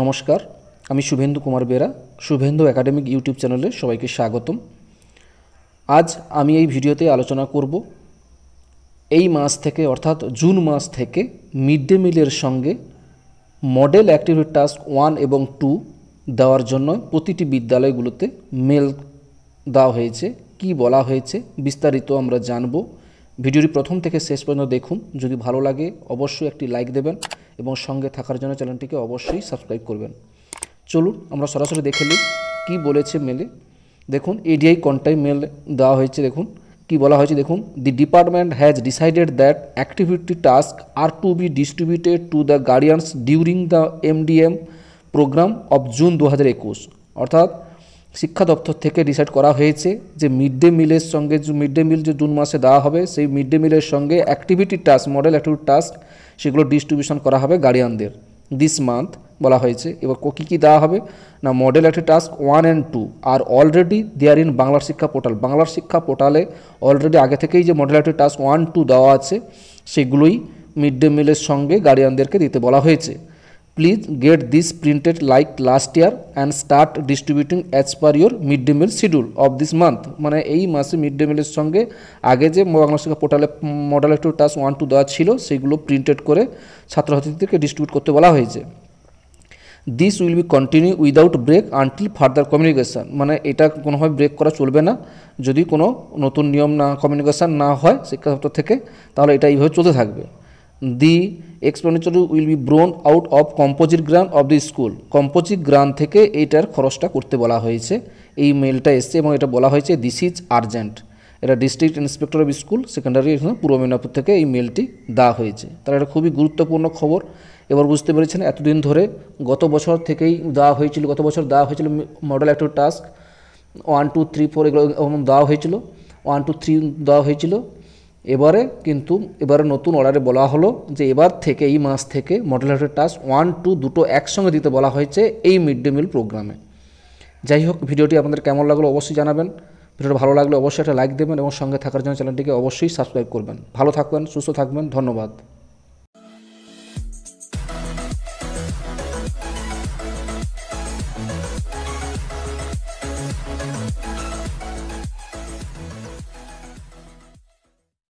নমস্কার আমি Shubhendu Kumar Bera Shubhendu academic YouTube চ্যানেলে সবাইকে স্বাগতম আজ আমি এই ভিডিওতে আলোচনা করব এই মাস থেকে অর্থাৎ জুন মাস থেকে মিড ডে মিলের সঙ্গে মডেল অ্যাক্টিভিটি টাস্ক ওয়ান এবং টু দেওয়ার জন্য প্রতিটি বিদ্যালয়গুলোতে মেল দেওয়া হয়েছে কি বলা হয়েছে বিস্তারিত আমরা জানব ভিডিওটি প্রথম থেকে শেষ পর্যন্ত দেখুন যদি ভালো লাগে অবশ্যই একটি লাইক দেবেন এবং সঙ্গে থাকার জন্য চ্যানেলটিকে অবশ্যই সাবস্ক্রাইব করবেন চলুন আমরা সরাসরি দেখে নিই কী বলেছে মেলে দেখুন এডিআই কন্টাই মেল দেওয়া হয়েছে দেখুন কি বলা হয়েছে দেখুন the department has decided that activity task are to be distributed to the guardians during the MDM programme of June দু অর্থাৎ শিক্ষা দপ্তর থেকে ডিসাইড করা হয়েছে যে মিড ডে মিলের সঙ্গে মিড ডে মিল যে জুন মাসে দেওয়া হবে সেই মিড ডে মিলের সঙ্গে activity task model activity task সেগুলো ডিস্ট্রিবিউশন করা হবে গার্ডিয়ানদের দিস মান্থ বলা হয়েছে এবার কী কী দেওয়া হবে না মডেল একটি টাস্ক ওয়ান অ্যান্ড টু আর অলরেডি দেয়ার ইন বাংলার শিক্ষা পোর্টাল বাংলার শিক্ষা পোর্টালে অলরেডি আগে থেকেই যে মডেল একটি টাস্ক ওয়ান টু দেওয়া আছে সেগুলোই মিড ডে মিলের সঙ্গে গার্ডিয়ানদেরকে দিতে বলা হয়েছে please get this printed like last year and start distributing as per your mid day meal schedule of this month মানে এই মাসে মিড ডে মিলের সঙ্গে আগে যে বাংলা পোর্টালে model two task one two দেওয়া ছিল সেগুলো প্রিন্টেড করে ছাত্রছাত্রীদেরকে ডিস্ট্রিবিউট করতে বলা হয়েছে this will be continue without break until further communication মানে এটা কোনোভাবে ব্রেক করা চলবে না যদি কোনো নতুন নিয়ম না কমিউনিকেশান না হয় শিক্ষা দপ্তর থেকে তাহলে এটা এইভাবে চলতে থাকবে the expenditure will be borne out of composite grant of the school composite grant থেকে এইটার খরচটা করতে বলা হয়েছে এই মেলটা এসছে এবং এটা বলা হয়েছে দিস ইজ আর্জেন্ট এটা district inspector of school secondary Purba Medinipur থেকে এই মেলটি দেওয়া হয়েছে তার এটা খুবই গুরুত্বপূর্ণ খবর এবার বুঝতে পেরেছেন এতদিন ধরে গত বছর থেকেই দেওয়া হয়েছিল গত বছর দেওয়া হয়েছিল model actor task one two three four এগুলো দেওয়া হয়েছিল ওয়ান টু থ্রি দেওয়া হয়েছিল এবারে কিন্তু এবারে নতুন অর্ডারে বলা হলো যে এবার থেকে এই মাস থেকে মডেল হাউসের টাস্ক ওয়ান টু দুটো একসঙ্গে দিতে বলা হয়েছে এই মিড ডে মিল প্রোগ্রামে যাই হোক ভিডিওটি আপনাদের কেমন লাগলো অবশ্যই জানাবেন ভিডিওটা ভালো লাগলে অবশ্যই একটা লাইক দেবেন এবং সঙ্গে থাকার জন্য চ্যানেলটিকে অবশ্যই সাবস্ক্রাইব করবেন ভালো থাকবেন সুস্থ থাকবেন ধন্যবাদ